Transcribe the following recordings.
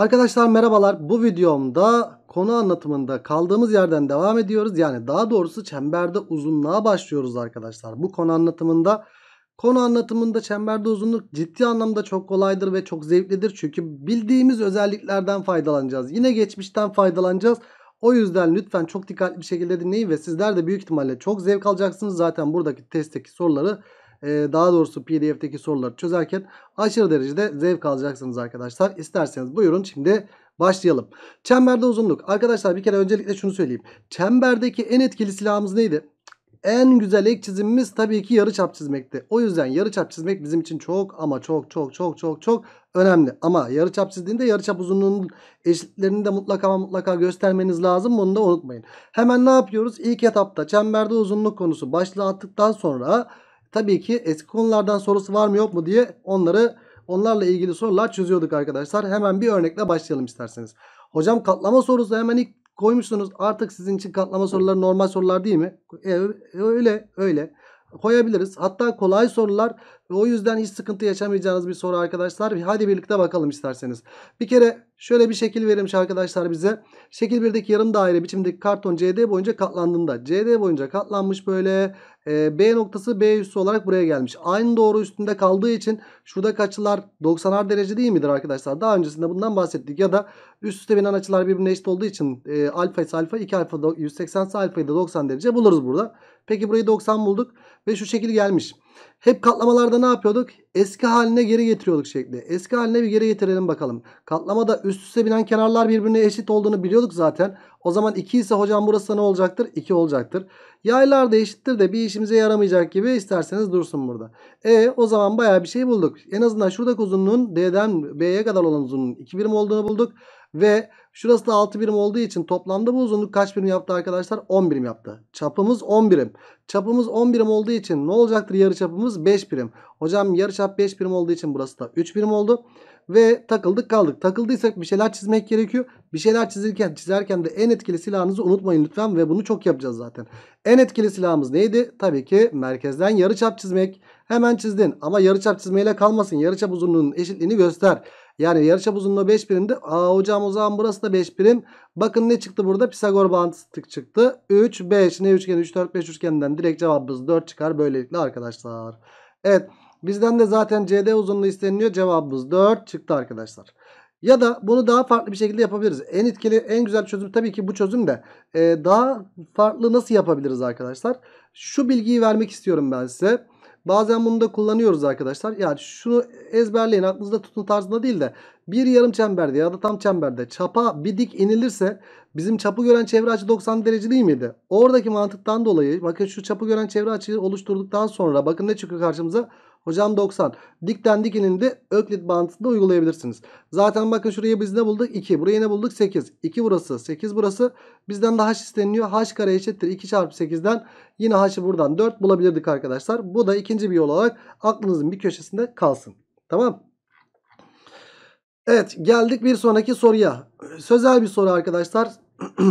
Arkadaşlar merhabalar. Bu videomda konu anlatımında kaldığımız yerden devam ediyoruz. Yani daha doğrusu çemberde uzunluğa başlıyoruz arkadaşlar. Bu konu anlatımında konu anlatımında çemberde uzunluk ciddi anlamda çok kolaydır ve çok zevklidir. Çünkü bildiğimiz özelliklerden faydalanacağız. Yine geçmişten faydalanacağız. O yüzden lütfen çok dikkatli bir şekilde dinleyin ve sizler de büyük ihtimalle çok zevk alacaksınız. Zaten buradaki testteki soruları e, daha doğrusu pdf'deki soruları çözerken aşırı derecede zevk alacaksınız arkadaşlar. İsterseniz buyurun şimdi başlayalım. Çemberde uzunluk. Arkadaşlar bir kere öncelikle şunu söyleyeyim. Çemberdeki en etkili silahımız neydi? En güzel ek çizimimiz tabii ki yarı çap çizmekti. O yüzden yarı çap çizmek bizim için çok ama çok çok çok çok çok önemli. Ama yarı yarıçap çizdiğinde çap uzunluğunun eşitlerini de mutlaka mutlaka göstermeniz lazım. Bunu da unutmayın. Hemen ne yapıyoruz? İlk etapta çemberde uzunluk konusu başlığı attıktan sonra Tabii ki eski konulardan sorusu var mı yok mu diye onları onlarla ilgili sorular çözüyorduk arkadaşlar. Hemen bir örnekle başlayalım isterseniz. Hocam katlama sorusu hemen ilk koymuşsunuz. Artık sizin için katlama soruları normal sorular değil mi? E, öyle öyle koyabiliriz. Hatta kolay sorular ve o yüzden hiç sıkıntı yaşamayacağınız bir soru arkadaşlar. Hadi birlikte bakalım isterseniz. Bir kere şöyle bir şekil verilmiş arkadaşlar bize. Şekil 1'deki yarım daire biçimdeki karton CD boyunca katlandığında CD boyunca katlanmış böyle e, B noktası B üssü olarak buraya gelmiş. Aynı doğru üstünde kaldığı için şurada açılar 90'ar derece değil midir arkadaşlar? Daha öncesinde bundan bahsettik ya da üst üste binen açılar birbirine eşit olduğu için e, alfa ise alfa 2 alfa 180 ise alfayı da 90 derece buluruz burada. Peki burayı 90 bulduk ve şu şekil gelmiş. Hep katlamalarda ne yapıyorduk? Eski haline geri getiriyorduk şekli. Eski haline bir geri getirelim bakalım. Katlamada üst üste binen kenarlar birbirine eşit olduğunu biliyorduk zaten. O zaman 2 ise hocam burası ne olacaktır? 2 olacaktır. Yaylar da eşittir de bir işimize yaramayacak gibi isterseniz dursun burada. E o zaman baya bir şey bulduk. En azından şuradaki uzunluğun D'den B'ye kadar olan uzunluğun 2 birim olduğunu bulduk. Ve şurası da 6 birim olduğu için toplamda bu uzunluk kaç birim yaptı arkadaşlar? 10 birim yaptı. Çapımız 10 birim. Çapımız 10 birim olduğu için ne olacaktır yarı çapımız? 5 birim. Hocam yarı çap 5 birim olduğu için burası da 3 birim oldu. Ve takıldık kaldık. Takıldıysak bir şeyler çizmek gerekiyor. Bir şeyler çizirken çizerken de en etkili silahınızı unutmayın lütfen ve bunu çok yapacağız zaten. En etkili silahımız neydi? Tabii ki merkezden yarı çap çizmek. Hemen çizdin ama yarı çap çizmeyle kalmasın. Yarı çap uzunluğunun eşitliğini göster. Yani yarıçap uzunluğu 5 birimdi. Aa hocam o zaman burası da 5 birim. Bakın ne çıktı burada? Pisagor bağıntısı çıktı. 3, 5. Ne üçgeni? 3, 4, 5 üçgeninden direkt cevabımız 4 çıkar. Böylelikle arkadaşlar. Evet. Bizden de zaten CD uzunluğu isteniliyor. Cevabımız 4 çıktı arkadaşlar. Ya da bunu daha farklı bir şekilde yapabiliriz. En etkili, en güzel çözüm tabii ki bu çözüm de. Ee, daha farklı nasıl yapabiliriz arkadaşlar? Şu bilgiyi vermek istiyorum ben size. Bazen bunu da kullanıyoruz arkadaşlar. Yani şunu ezberleyin aklınızda tutun tarzında değil de bir yarım çemberde ya da tam çemberde çapa bir dik inilirse bizim çapı gören çevre açı 90 derece değil miydi? Oradaki mantıktan dolayı bakın şu çapı gören çevre açıyı oluşturduktan sonra bakın ne çıkıyor karşımıza? Hocam 90. Dikten dik de Öklit bağıntısını uygulayabilirsiniz. Zaten bakın şuraya biz ne bulduk? 2. Buraya ne bulduk? 8. 2 burası. 8 burası. Bizden de h isteniyor. h kare eşittir. 2 çarpı 8'den yine h'ı buradan 4 bulabilirdik arkadaşlar. Bu da ikinci bir yol olarak aklınızın bir köşesinde kalsın. Tamam Evet geldik bir sonraki soruya. Sözel bir soru arkadaşlar.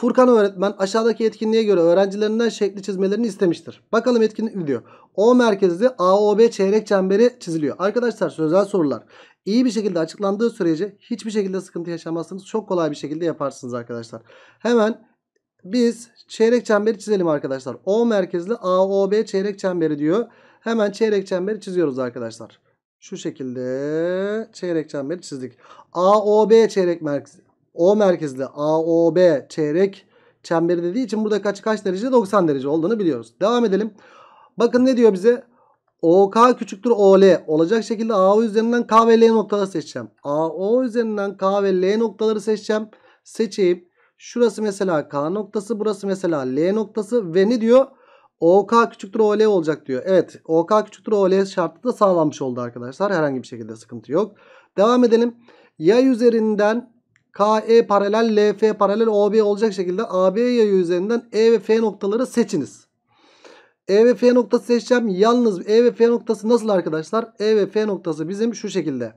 Furkan öğretmen aşağıdaki etkinliğe göre öğrencilerinden şekli çizmelerini istemiştir. Bakalım etkinlik diyor. O merkezli AOB çeyrek çemberi çiziliyor. Arkadaşlar sözel sorular İyi bir şekilde açıklandığı sürece hiçbir şekilde sıkıntı yaşamazsınız. Çok kolay bir şekilde yaparsınız arkadaşlar. Hemen biz çeyrek çemberi çizelim arkadaşlar. O merkezli AOB çeyrek çemberi diyor. Hemen çeyrek çemberi çiziyoruz arkadaşlar. Şu şekilde çeyrek çemberi çizdik. AOB çeyrek merkez, o merkezli AOB çeyrek çemberi dediği için burada kaç kaç derece? 90 derece olduğunu biliyoruz. Devam edelim. Bakın ne diyor bize? OK küçüktür OL olacak şekilde AO üzerinden K ve L noktaları seçeceğim. AO üzerinden K ve L noktaları seçeceğim. Seçeyim. Şurası mesela K noktası, burası mesela L noktası ve ne diyor? OK küçüktür OL olacak diyor. Evet OK küçüktür OL şartı da sağlanmış oldu arkadaşlar. Herhangi bir şekilde sıkıntı yok. Devam edelim. Yay üzerinden KE paralel LF paralel OB olacak şekilde AB yayı üzerinden E ve F noktaları seçiniz. E ve F noktası seçeceğim. Yalnız E ve F noktası nasıl arkadaşlar? E ve F noktası bizim şu şekilde.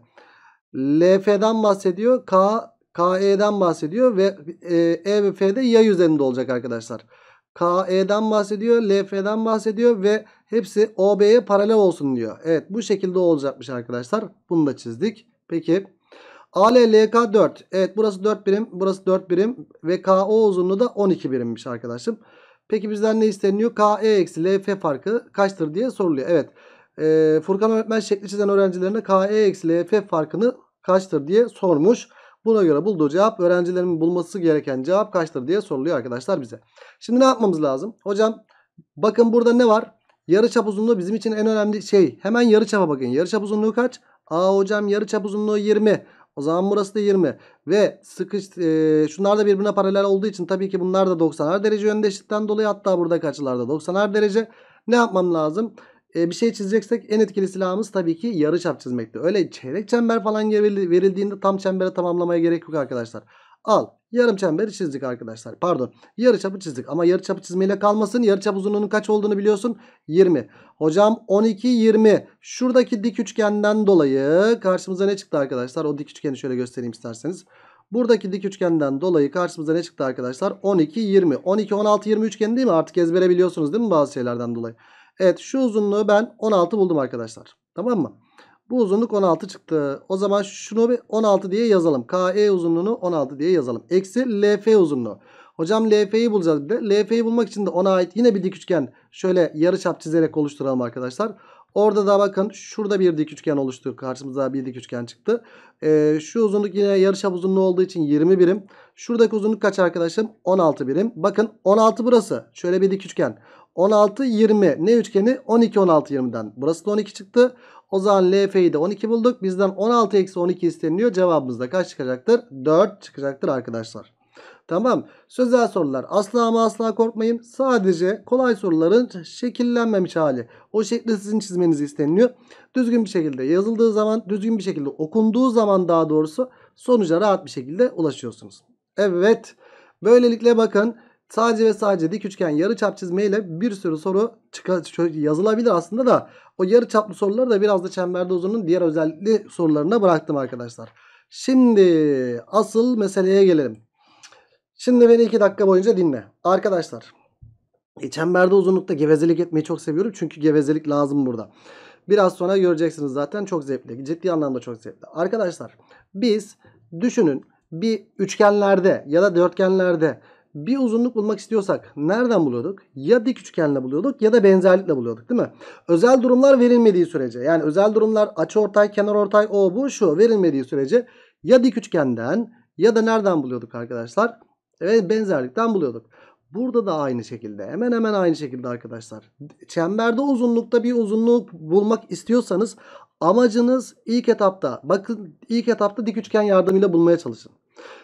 LF'den bahsediyor. K, KE'den bahsediyor ve e, e ve F'de yay üzerinde olacak arkadaşlar. KE'den bahsediyor, LF'den bahsediyor ve hepsi OB'ye paralel olsun diyor. Evet bu şekilde olacakmış arkadaşlar. Bunu da çizdik. Peki ALLK 4. Evet burası 4 birim. Burası 4 birim. Ve KO uzunluğu da 12 birimmiş arkadaşım. Peki bizden ne isteniyor? KE-LF farkı kaçtır diye soruluyor. Evet. E, Furkan öğretmen şekli çizen öğrencilerine KE-LF farkını kaçtır diye sormuş. Buna göre bulduğu cevap öğrencilerin bulması gereken cevap kaçtır diye soruluyor arkadaşlar bize. Şimdi ne yapmamız lazım? Hocam bakın burada ne var? Yarıçap uzunluğu bizim için en önemli şey. Hemen yarıçapa bakın. Yarıçap uzunluğu kaç? Aa hocam yarıçap uzunluğu 20. O zaman burası da 20. Ve sıkış, e, şunlar da birbirine paralel olduğu için tabii ki bunlar da 90'ar derece yöndeşlikten dolayı hatta burada kaçılarda 90'ar derece. Ne yapmam lazım? E, bir şey çizeceksek en etkili silahımız tabii ki yarı çap çizmekti. Öyle çeyrek çember falan verildiğinde tam çembere tamamlamaya gerek yok arkadaşlar al. Yarım çemberi çizdik arkadaşlar. Pardon. Yarı çapı çizdik. Ama yarı çapı çizmeyle kalmasın. Yarı çap uzunluğunun kaç olduğunu biliyorsun. 20. Hocam 12, 20. Şuradaki dik üçgenden dolayı karşımıza ne çıktı arkadaşlar? O dik üçgeni şöyle göstereyim isterseniz. Buradaki dik üçgenden dolayı karşımıza ne çıktı arkadaşlar? 12, 20. 12, 16, 20 üçgeni değil mi? Artık ezbere biliyorsunuz değil mi bazı şeylerden dolayı? Evet şu uzunluğu ben 16 buldum arkadaşlar. Tamam mı? Bu uzunluk 16 çıktı. O zaman şunu bir 16 diye yazalım. KE uzunluğunu 16 diye yazalım. Eksi LF uzunluğu. Hocam LF'yi bulacağız bir de. LF'yi bulmak için de ona ait yine bir dik üçgen şöyle yarıçap çizerek oluşturalım arkadaşlar. Orada da bakın şurada bir dik üçgen oluştu. Karşımıza bir dik üçgen çıktı. Ee, şu uzunluk yine yarıçap uzunluğu olduğu için 20 birim. Şuradaki uzunluk kaç arkadaşım? 16 birim. Bakın 16 burası. Şöyle bir dik üçgen. 16 20. Ne üçgeni? 12 16 20'den. Burası da 12 çıktı. O zaman LF'yi de 12 bulduk. Bizden 16 eksi 12 isteniliyor. Cevabımız da kaç çıkacaktır? 4 çıkacaktır arkadaşlar. Tamam. Sözel sorular. Asla ama asla korkmayın. Sadece kolay soruların şekillenmemiş hali. O şekli sizin çizmeniz isteniliyor. Düzgün bir şekilde yazıldığı zaman, düzgün bir şekilde okunduğu zaman daha doğrusu sonuca rahat bir şekilde ulaşıyorsunuz. Evet. Böylelikle bakın Sadece ve sadece dik üçgen yarıçap çizmeyle bir sürü soru yazılabilir aslında da o yarıçaplı soruları da biraz da çemberde uzunun diğer özellikli sorularına bıraktım arkadaşlar. Şimdi asıl meseleye gelelim. Şimdi beni 2 dakika boyunca dinle. Arkadaşlar e, çemberde uzunlukta gevezelik etmeyi çok seviyorum. Çünkü gevezelik lazım burada. Biraz sonra göreceksiniz zaten çok zevkli. Ciddi anlamda çok zevkli. Arkadaşlar biz düşünün bir üçgenlerde ya da dörtgenlerde bir uzunluk bulmak istiyorsak nereden buluyorduk? Ya dik üçgenle buluyorduk ya da benzerlikle buluyorduk değil mi? Özel durumlar verilmediği sürece yani özel durumlar açı ortay, kenar ortay o bu şu verilmediği sürece ya dik üçgenden ya da nereden buluyorduk arkadaşlar? Evet benzerlikten buluyorduk. Burada da aynı şekilde hemen hemen aynı şekilde arkadaşlar. Çemberde uzunlukta bir uzunluk bulmak istiyorsanız amacınız ilk etapta bakın ilk etapta dik üçgen yardımıyla bulmaya çalışın.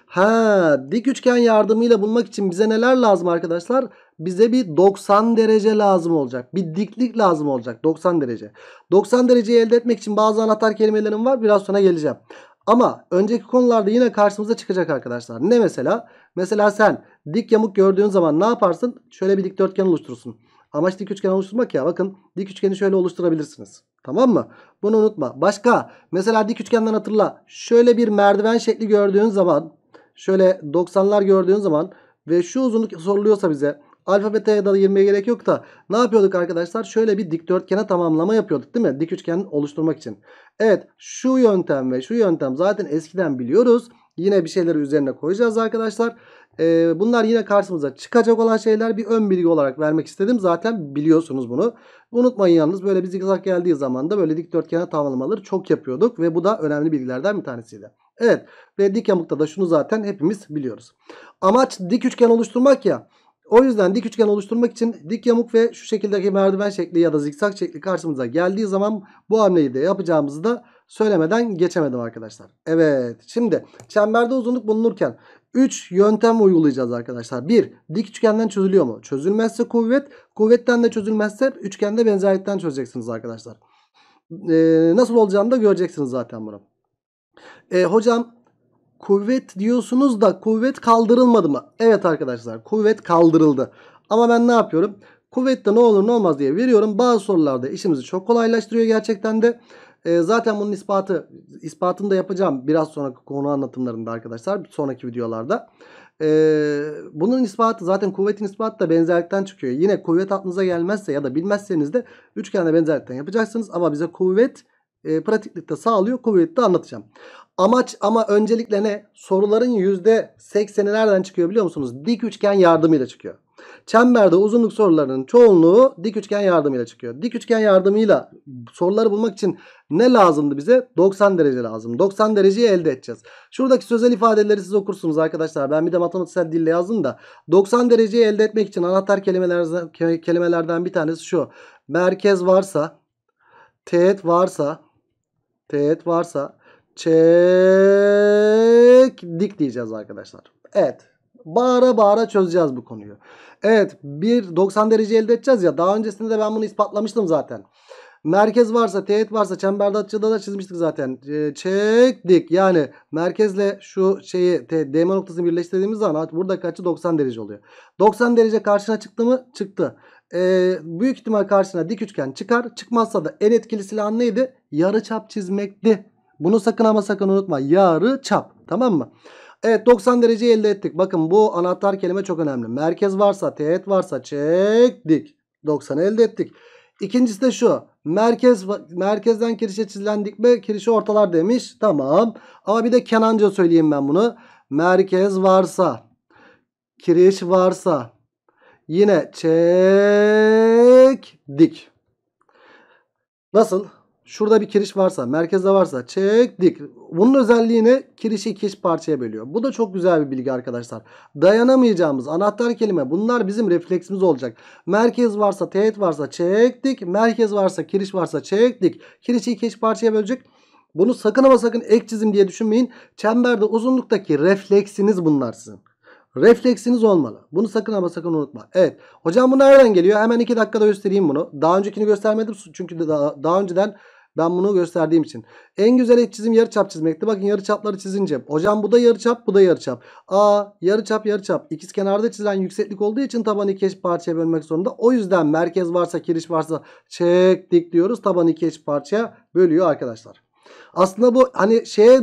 Ha dik üçgen yardımıyla bulmak için bize neler lazım arkadaşlar? Bize bir 90 derece lazım olacak. Bir diklik lazım olacak 90 derece. 90 dereceyi elde etmek için bazı anahtar kelimelerim var. Biraz sonra geleceğim. Ama önceki konularda yine karşımıza çıkacak arkadaşlar. Ne mesela? Mesela sen dik yamuk gördüğün zaman ne yaparsın? Şöyle bir dikdörtgen oluşturursun. Amaç dik üçgen oluşturmak ya. Bakın dik üçgeni şöyle oluşturabilirsiniz. Tamam mı? Bunu unutma. Başka mesela dik üçgenden hatırla. Şöyle bir merdiven şekli gördüğün zaman şöyle 90'lar gördüğün zaman ve şu uzunluk soruluyorsa bize alfabete ya da 20'ye gerek yok da ne yapıyorduk arkadaşlar? Şöyle bir dikdörtgene tamamlama yapıyorduk değil mi? Dik üçgen oluşturmak için. Evet şu yöntem ve şu yöntem zaten eskiden biliyoruz. Yine bir şeyleri üzerine koyacağız arkadaşlar. Ee, bunlar yine karşımıza çıkacak olan şeyler bir ön bilgi olarak vermek istedim. Zaten biliyorsunuz bunu. Unutmayın yalnız böyle bir zikzak geldiği zaman da böyle dikdörtgene tamamlamaları çok yapıyorduk. Ve bu da önemli bilgilerden bir tanesiydi. Evet ve dik yamukta da şunu zaten hepimiz biliyoruz. Amaç dik üçgen oluşturmak ya. O yüzden dik üçgen oluşturmak için dik yamuk ve şu şekildeki merdiven şekli ya da zikzak şekli karşımıza geldiği zaman bu hamleyi de yapacağımızı da söylemeden geçemedim arkadaşlar. Evet şimdi çemberde uzunluk bulunurken 3 yöntem uygulayacağız arkadaşlar. 1. Dik üçgenden çözülüyor mu? Çözülmezse kuvvet. Kuvvetten de çözülmezse üçgende benzerlikten çözeceksiniz arkadaşlar. Ee, nasıl olacağını da göreceksiniz zaten bunu. E, hocam kuvvet diyorsunuz da kuvvet kaldırılmadı mı? Evet arkadaşlar kuvvet kaldırıldı. Ama ben ne yapıyorum? Kuvvette ne olur ne olmaz diye veriyorum. Bazı sorularda işimizi çok kolaylaştırıyor gerçekten de. E, zaten bunun ispatı, ispatını da yapacağım biraz sonraki konu anlatımlarında arkadaşlar. Sonraki videolarda. E, bunun ispatı zaten kuvvetin ispatı da benzerlikten çıkıyor. Yine kuvvet aklınıza gelmezse ya da bilmezseniz de üçgenle benzerlikten yapacaksınız. Ama bize kuvvet e, pratiklikte sağlıyor. Kuvvetli anlatacağım. Amaç ama öncelikle ne? Soruların %80'i nereden çıkıyor biliyor musunuz? Dik üçgen yardımıyla çıkıyor. Çemberde uzunluk sorularının çoğunluğu dik üçgen yardımıyla çıkıyor. Dik üçgen yardımıyla soruları bulmak için ne lazımdı bize? 90 derece lazım. 90 dereceyi elde edeceğiz. Şuradaki sözel ifadeleri siz okursunuz arkadaşlar. Ben bir de matematiksel dille yazdım da. 90 dereceyi elde etmek için anahtar kelimelerden, kelimelerden bir tanesi şu. Merkez varsa, teğet varsa, Teğet varsa çek dik diyeceğiz arkadaşlar. Evet. Bağıra bağıra çözeceğiz bu konuyu. Evet. Bir 90 derece elde edeceğiz ya. Daha öncesinde de ben bunu ispatlamıştım zaten. Merkez varsa teğet varsa çemberdatçıda da çizmiştik zaten. E, çektik. Yani merkezle şu şeyi te, DM noktasını birleştirdiğimiz zaman artık buradaki açı 90 derece oluyor. 90 derece karşına çıktı mı? Çıktı. E, büyük ihtimal karşına dik üçgen çıkar. Çıkmazsa da en etkili silah neydi? Yarı çap çizmekti. Bunu sakın ama sakın unutma. Yarı çap. Tamam mı? Evet 90 dereceyi elde ettik. Bakın bu anahtar kelime çok önemli. Merkez varsa, teğet varsa çektik. 90 elde ettik. İkincisi de şu. Merkez merkezden kirişe çizilen dikme kirişi ortalar demiş. Tamam. Ama bir de Kenanca söyleyeyim ben bunu. Merkez varsa kiriş varsa yine çek dik. Nasıl? Şurada bir kiriş varsa, merkezde varsa çektik. Bunun özelliği ne? Kirişi iki parçaya bölüyor. Bu da çok güzel bir bilgi arkadaşlar. Dayanamayacağımız anahtar kelime bunlar bizim refleksimiz olacak. Merkez varsa, teğet varsa çektik. Merkez varsa, kiriş varsa çektik. Kirişi iki parçaya bölecek. Bunu sakın ama sakın ek çizim diye düşünmeyin. Çemberde uzunluktaki refleksiniz bunlar sizin. Refleksiniz olmalı. Bunu sakın ama sakın unutma. Evet. Hocam bu nereden geliyor? Hemen 2 dakikada göstereyim bunu. Daha öncekini göstermedim. Çünkü daha, daha önceden ben bunu gösterdiğim için. En güzel çizim yarıçap çizmekti. Bakın yarıçapları çizince. Hocam bu da yarıçap, bu da yarıçap. A yarıçap yarıçap. İkiz kenarda çizilen yükseklik olduğu için taban iki eş parçaya bölmek zorunda. O yüzden merkez varsa, kiriş varsa çektik diyoruz. taban iki eş parçaya bölüyor arkadaşlar. Aslında bu hani şeye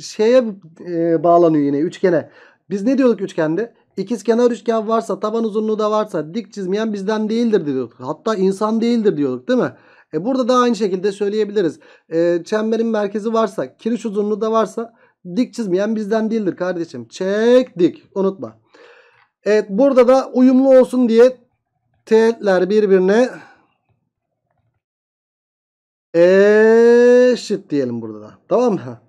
şeye e, bağlanıyor yine üçgene. Biz ne diyorduk üçgende? İkiz kenar üçgen varsa taban uzunluğu da varsa dik çizmeyen bizden değildir diyorduk. Hatta insan değildir diyorduk değil mi? E burada da aynı şekilde söyleyebiliriz. E, çemberin merkezi varsa, kiriş uzunluğu da varsa dik çizmeyen bizden değildir kardeşim. Çek dik unutma. Evet burada da uyumlu olsun diye teğetler birbirine eşit diyelim burada da. Tamam mı?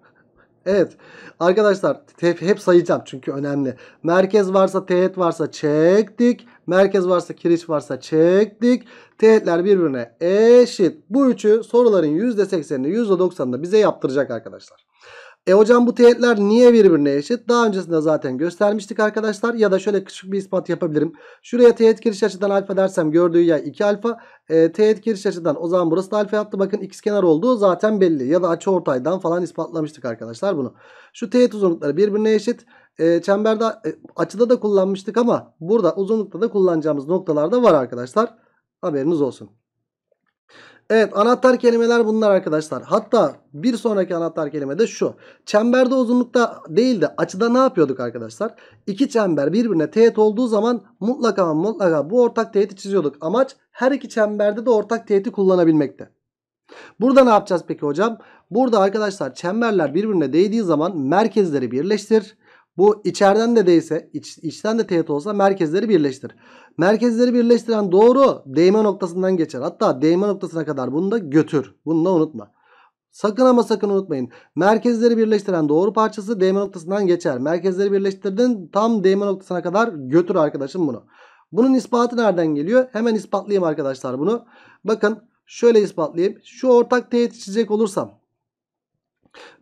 Evet arkadaşlar hep, sayacağım çünkü önemli. Merkez varsa teğet varsa çektik. Merkez varsa kiriş varsa çektik. Teğetler birbirine eşit. Bu üçü soruların %80'ini %90'ını bize yaptıracak arkadaşlar. E hocam bu teğetler niye birbirine eşit? Daha öncesinde zaten göstermiştik arkadaşlar. Ya da şöyle küçük bir ispat yapabilirim. Şuraya teğet giriş açıdan alfa dersem gördüğü yay 2 alfa. E, teğet giriş açıdan o zaman burası da alfa yaptı. Bakın x kenar olduğu zaten belli. Ya da açı ortaydan falan ispatlamıştık arkadaşlar bunu. Şu teğet uzunlukları birbirine eşit. E, çemberde e, açıda da kullanmıştık ama burada uzunlukta da kullanacağımız noktalar da var arkadaşlar. Haberiniz olsun. Evet anahtar kelimeler bunlar arkadaşlar. Hatta bir sonraki anahtar kelime de şu. Çemberde uzunlukta değil de açıda ne yapıyorduk arkadaşlar? İki çember birbirine teğet olduğu zaman mutlaka mutlaka bu ortak teğeti çiziyorduk. Amaç her iki çemberde de ortak teğeti kullanabilmekte. Burada ne yapacağız peki hocam? Burada arkadaşlar çemberler birbirine değdiği zaman merkezleri birleştir. Bu içeriden de değilse iç, içten de teğet olsa merkezleri birleştir. Merkezleri birleştiren doğru değme noktasından geçer. Hatta değme noktasına kadar bunu da götür. Bunu da unutma. Sakın ama sakın unutmayın. Merkezleri birleştiren doğru parçası değme noktasından geçer. Merkezleri birleştirdin tam değme noktasına kadar götür arkadaşım bunu. Bunun ispatı nereden geliyor? Hemen ispatlayayım arkadaşlar bunu. Bakın şöyle ispatlayayım. Şu ortak teğet çizecek olursam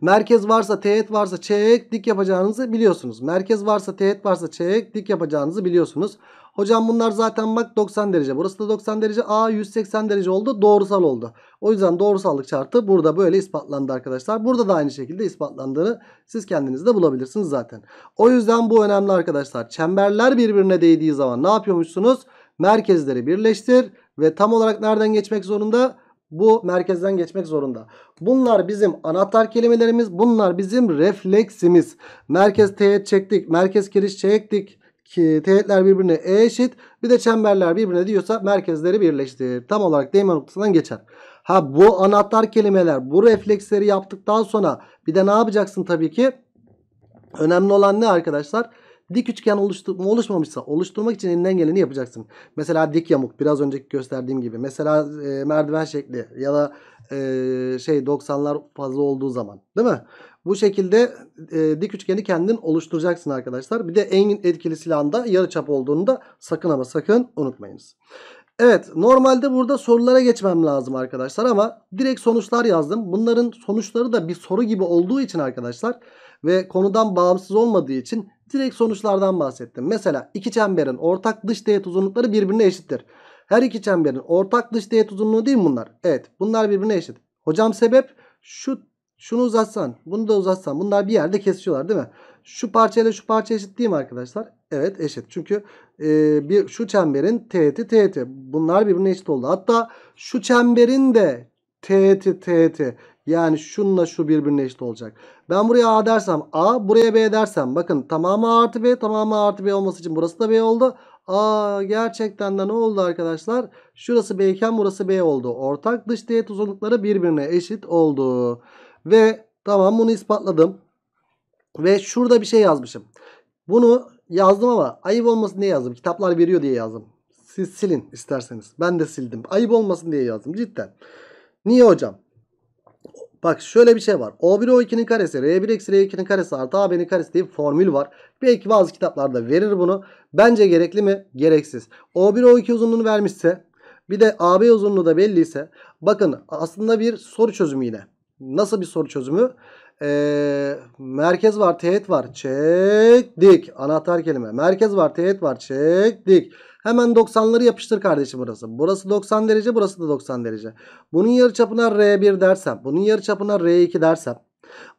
Merkez varsa teğet varsa çek dik yapacağınızı biliyorsunuz. Merkez varsa teğet varsa çek dik yapacağınızı biliyorsunuz. Hocam bunlar zaten bak 90 derece. Burası da 90 derece. A 180 derece oldu. Doğrusal oldu. O yüzden doğrusallık çarptı burada böyle ispatlandı arkadaşlar. Burada da aynı şekilde ispatlandığını siz kendiniz de bulabilirsiniz zaten. O yüzden bu önemli arkadaşlar. Çemberler birbirine değdiği zaman ne yapıyormuşsunuz? Merkezleri birleştir ve tam olarak nereden geçmek zorunda? Bu merkezden geçmek zorunda. Bunlar bizim anahtar kelimelerimiz. Bunlar bizim refleksimiz. Merkez teğet çektik. Merkez kiriş çektik. Ki teğetler birbirine eşit. Bir de çemberler birbirine diyorsa merkezleri birleştir. Tam olarak değme noktasından geçer. Ha bu anahtar kelimeler bu refleksleri yaptıktan sonra bir de ne yapacaksın tabii ki? Önemli olan ne arkadaşlar? Dik üçgen oluştu oluşmamışsa oluşturmak için elinden geleni yapacaksın. Mesela dik yamuk biraz önceki gösterdiğim gibi. Mesela e, merdiven şekli ya da e, şey 90'lar fazla olduğu zaman değil mi? Bu şekilde e, dik üçgeni kendin oluşturacaksın arkadaşlar. Bir de en etkili silahın da yarıçap olduğunu da sakın ama sakın unutmayınız. Evet normalde burada sorulara geçmem lazım arkadaşlar ama direkt sonuçlar yazdım. Bunların sonuçları da bir soru gibi olduğu için arkadaşlar ve konudan bağımsız olmadığı için direkt sonuçlardan bahsettim. Mesela iki çemberin ortak dış teğet uzunlukları birbirine eşittir. Her iki çemberin ortak dış teğet uzunluğu değil mi bunlar? Evet bunlar birbirine eşit. Hocam sebep şu şunu uzatsan bunu da uzatsan bunlar bir yerde kesişiyorlar değil mi? Şu parçayla şu parça eşit değil mi arkadaşlar? Evet eşit. Çünkü e, bir şu çemberin teğeti teğeti. Bunlar birbirine eşit oldu. Hatta şu çemberin de teğeti teğeti. Yani şunla şu birbirine eşit olacak. Ben buraya A dersem A buraya B dersem bakın tamamı artı B tamamı artı B olması için burası da B oldu. A gerçekten de ne oldu arkadaşlar? Şurası B iken burası B oldu. Ortak dış teğet uzunlukları birbirine eşit oldu. Ve tamam bunu ispatladım. Ve şurada bir şey yazmışım. Bunu yazdım ama ayıp olmasın diye yazdım. Kitaplar veriyor diye yazdım. Siz silin isterseniz. Ben de sildim. Ayıp olmasın diye yazdım cidden. Niye hocam? Bak şöyle bir şey var. O1 O2'nin karesi R1 eksi R2'nin karesi artı a AB'nin karesi diye bir formül var. Belki bazı kitaplarda verir bunu. Bence gerekli mi? Gereksiz. O1 O2 uzunluğunu vermişse bir de AB uzunluğu da belliyse bakın aslında bir soru çözümü yine. Nasıl bir soru çözümü? Ee, merkez var, teğet var. Çektik. Anahtar kelime. Merkez var, teğet var. Çektik. Hemen 90'ları yapıştır kardeşim burası. Burası 90 derece burası da 90 derece. Bunun yarı çapına R1 dersem. Bunun yarı çapına R2 dersem.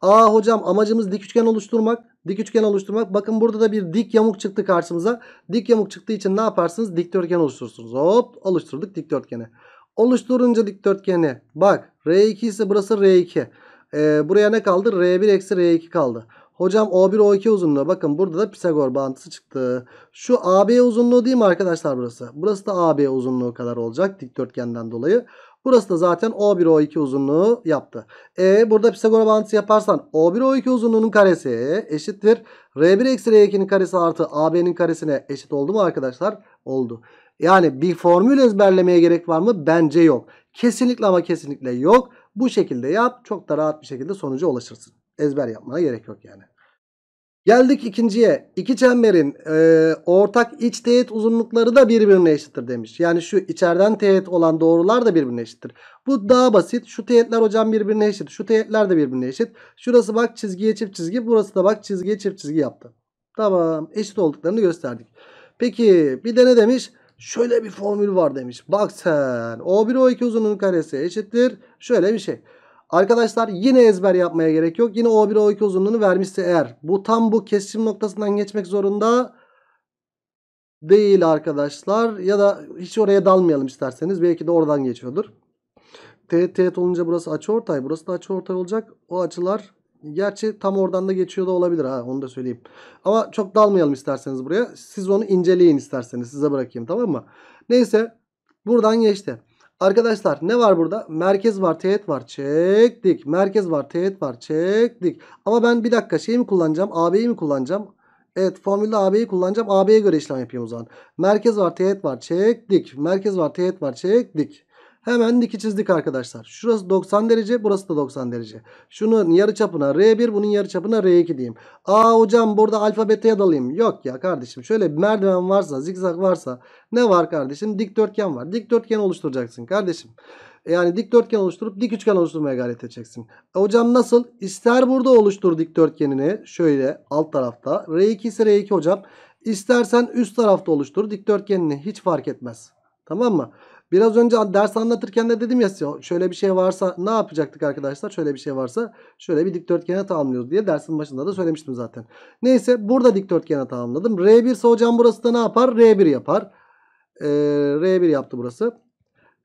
Aa hocam amacımız dik üçgen oluşturmak. Dik üçgen oluşturmak. Bakın burada da bir dik yamuk çıktı karşımıza. Dik yamuk çıktığı için ne yaparsınız? Dikdörtgen oluşturursunuz. Hop oluşturduk dikdörtgeni. Oluşturunca dikdörtgeni. Bak R2 ise burası R2. Ee, buraya ne kaldı? R1 eksi R2 kaldı. Hocam O1 O2 uzunluğu. Bakın burada da Pisagor bağıntısı çıktı. Şu AB uzunluğu değil mi arkadaşlar burası? Burası da AB uzunluğu kadar olacak dikdörtgenden dolayı. Burası da zaten O1 O2 uzunluğu yaptı. E burada Pisagor bağıntısı yaparsan O1 O2 uzunluğunun karesi eşittir. R1 eksi R2'nin karesi artı AB'nin karesine eşit oldu mu arkadaşlar? Oldu. Yani bir formül ezberlemeye gerek var mı? Bence yok. Kesinlikle ama kesinlikle yok. Bu şekilde yap. Çok da rahat bir şekilde sonuca ulaşırsın. Ezber yapmana gerek yok yani. Geldik ikinciye. İki çemberin e, ortak iç teğet uzunlukları da birbirine eşittir demiş. Yani şu içeriden teğet olan doğrular da birbirine eşittir. Bu daha basit. Şu teğetler hocam birbirine eşit. Şu teğetler de birbirine eşit. Şurası bak çizgiye çift çizgi. Burası da bak çizgiye çift çizgi yaptı. Tamam. Eşit olduklarını gösterdik. Peki bir de ne demiş? Şöyle bir formül var demiş. Bak sen. O1 O2 uzunluğun karesi eşittir. Şöyle bir şey. Arkadaşlar yine ezber yapmaya gerek yok. Yine O1 O2 uzunluğunu vermişse eğer bu tam bu kesişim noktasından geçmek zorunda değil arkadaşlar. Ya da hiç oraya dalmayalım isterseniz. Belki de oradan geçiyordur. Teğet teğet olunca burası ortay, Burası da ortay olacak. O açılar gerçi tam oradan da geçiyor da olabilir. Ha, onu da söyleyeyim. Ama çok dalmayalım isterseniz buraya. Siz onu inceleyin isterseniz. Size bırakayım tamam mı? Neyse buradan geçti. Arkadaşlar ne var burada? Merkez var, teğet var. Çektik. Merkez var, teğet var. Çektik. Ama ben bir dakika şey mi kullanacağım? AB'yi mi kullanacağım? Evet formülde AB'yi kullanacağım. AB'ye göre işlem yapayım o zaman. Merkez var, teğet var. Çektik. Merkez var, teğet var. Çektik. Hemen diki çizdik arkadaşlar. Şurası 90 derece burası da 90 derece. Şunun yarı çapına R1 bunun yarı çapına R2 diyeyim. Aa hocam burada alfa beta'ya dalayım. Yok ya kardeşim şöyle bir merdiven varsa zikzak varsa ne var kardeşim? Dikdörtgen var. Dikdörtgen oluşturacaksın kardeşim. Yani dikdörtgen oluşturup dik üçgen oluşturmaya gayret edeceksin. E, hocam nasıl? İster burada oluştur dikdörtgenini şöyle alt tarafta. R2 ise R2 hocam. İstersen üst tarafta oluştur dikdörtgenini hiç fark etmez. Tamam mı? Biraz önce ders anlatırken de dedim ya şöyle bir şey varsa ne yapacaktık arkadaşlar? Şöyle bir şey varsa şöyle bir dikdörtgene tamamlıyoruz diye dersin başında da söylemiştim zaten. Neyse burada dikdörtgene tamamladım. R1 ise hocam burası da ne yapar? R1 yapar. Ee, R1 yaptı burası.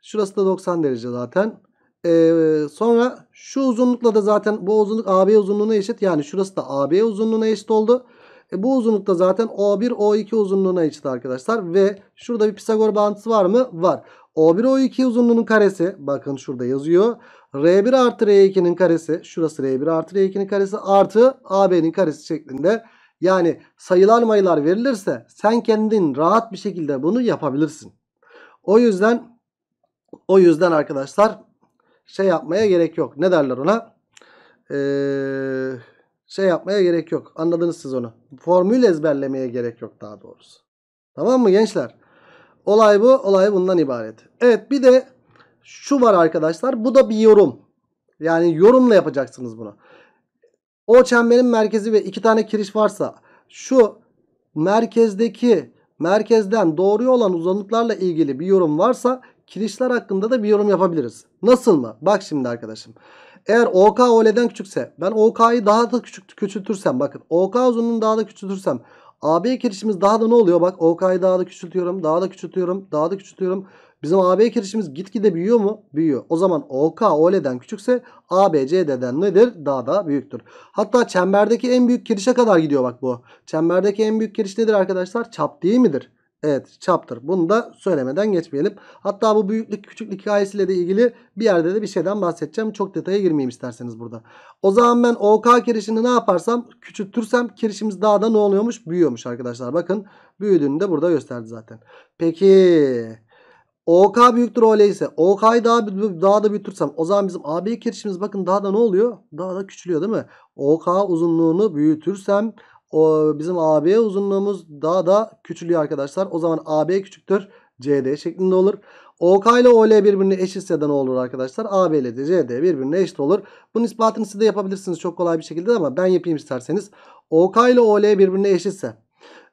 Şurası da 90 derece zaten. Ee, sonra şu uzunlukla da zaten bu uzunluk AB uzunluğuna eşit. Yani şurası da AB uzunluğuna eşit oldu. E, bu uzunlukta zaten O1 O2 uzunluğuna eşit arkadaşlar. Ve şurada bir Pisagor bağıntısı var mı? Var. O1 O2 uzunluğunun karesi bakın şurada yazıyor. R1 artı R2'nin karesi şurası R1 artı R2'nin karesi artı AB'nin karesi şeklinde. Yani sayılar mayılar verilirse sen kendin rahat bir şekilde bunu yapabilirsin. O yüzden o yüzden arkadaşlar şey yapmaya gerek yok. Ne derler ona? Eee şey yapmaya gerek yok. Anladınız siz onu. Formül ezberlemeye gerek yok daha doğrusu. Tamam mı gençler? Olay bu. Olay bundan ibaret. Evet bir de şu var arkadaşlar. Bu da bir yorum. Yani yorumla yapacaksınız bunu. O çemberin merkezi ve iki tane kiriş varsa şu merkezdeki merkezden doğruya olan uzanıklarla ilgili bir yorum varsa kirişler hakkında da bir yorum yapabiliriz. Nasıl mı? Bak şimdi arkadaşım. Eğer OK OL'den küçükse ben OK'yı daha da küçük, küçültürsem bakın OK uzunluğunu daha da küçültürsem AB kirişimiz daha da ne oluyor? Bak OK'yı daha da küçültüyorum, daha da küçültüyorum, daha da küçültüyorum. Bizim AB kirişimiz gitgide büyüyor mu? Büyüyor. O zaman OK OL'den küçükse ABCD'den nedir? Daha da büyüktür. Hatta çemberdeki en büyük kirişe kadar gidiyor bak bu. Çemberdeki en büyük kiriş nedir arkadaşlar? Çap değil midir? Evet çaptır. Bunu da söylemeden geçmeyelim. Hatta bu büyüklük küçüklük hikayesiyle de ilgili bir yerde de bir şeyden bahsedeceğim. Çok detaya girmeyeyim isterseniz burada. O zaman ben OK kirişini ne yaparsam küçültürsem kirişimiz daha da ne oluyormuş? Büyüyormuş arkadaşlar. Bakın büyüdüğünü de burada gösterdi zaten. Peki OK büyüktür OL ise OK'yı daha, daha da büyütürsem o zaman bizim AB kirişimiz bakın daha da ne oluyor? Daha da küçülüyor değil mi? OK uzunluğunu büyütürsem o bizim AB uzunluğumuz daha da küçülüyor arkadaşlar. O zaman AB küçüktür CD şeklinde olur. OK ile OL birbirine eşitse de ne olur arkadaşlar? AB ile CD birbirine eşit olur. Bunun ispatını siz de yapabilirsiniz çok kolay bir şekilde ama ben yapayım isterseniz. OK ile OL birbirine eşitse.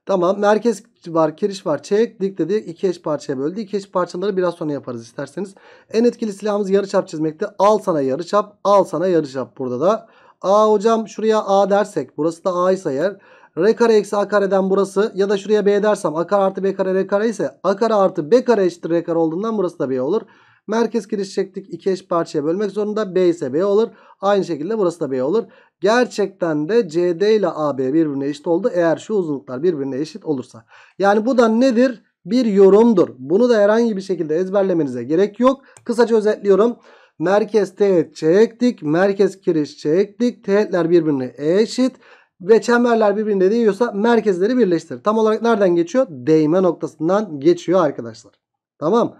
Tamam merkez var, kiriş var, çeyrek dik dedi. iki eş parçaya böldü. İki eş parçaları biraz sonra yaparız isterseniz. En etkili silahımız yarı çap çizmekte. Al sana yarı çap, al sana yarı çap burada da. A hocam şuraya A dersek burası da A ise eğer R kare eksi A kareden burası ya da şuraya B dersem A kare artı B kare R kare ise A kare artı B kare eşittir R kare olduğundan burası da B olur. Merkez kiriş çektik. iki eş parçaya bölmek zorunda. B ise B olur. Aynı şekilde burası da B olur. Gerçekten de CD ile AB birbirine eşit oldu. Eğer şu uzunluklar birbirine eşit olursa. Yani bu da nedir? Bir yorumdur. Bunu da herhangi bir şekilde ezberlemenize gerek yok. Kısaca özetliyorum. Merkez teğet çektik. Merkez kiriş çektik. Teğetler birbirine eşit. Ve çemberler birbirine değiyorsa merkezleri birleştir. Tam olarak nereden geçiyor? Değme noktasından geçiyor arkadaşlar. Tamam.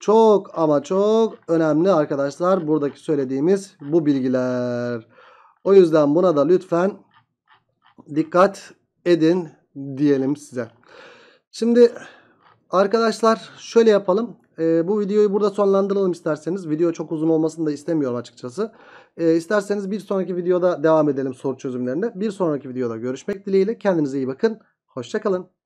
Çok ama çok önemli arkadaşlar. Buradaki söylediğimiz bu bilgiler. O yüzden buna da lütfen dikkat edin diyelim size. Şimdi arkadaşlar şöyle yapalım e, bu videoyu burada sonlandıralım isterseniz. Video çok uzun olmasını da istemiyorum açıkçası. E, isterseniz bir sonraki videoda devam edelim soru çözümlerine. Bir sonraki videoda görüşmek dileğiyle. Kendinize iyi bakın. Hoşçakalın.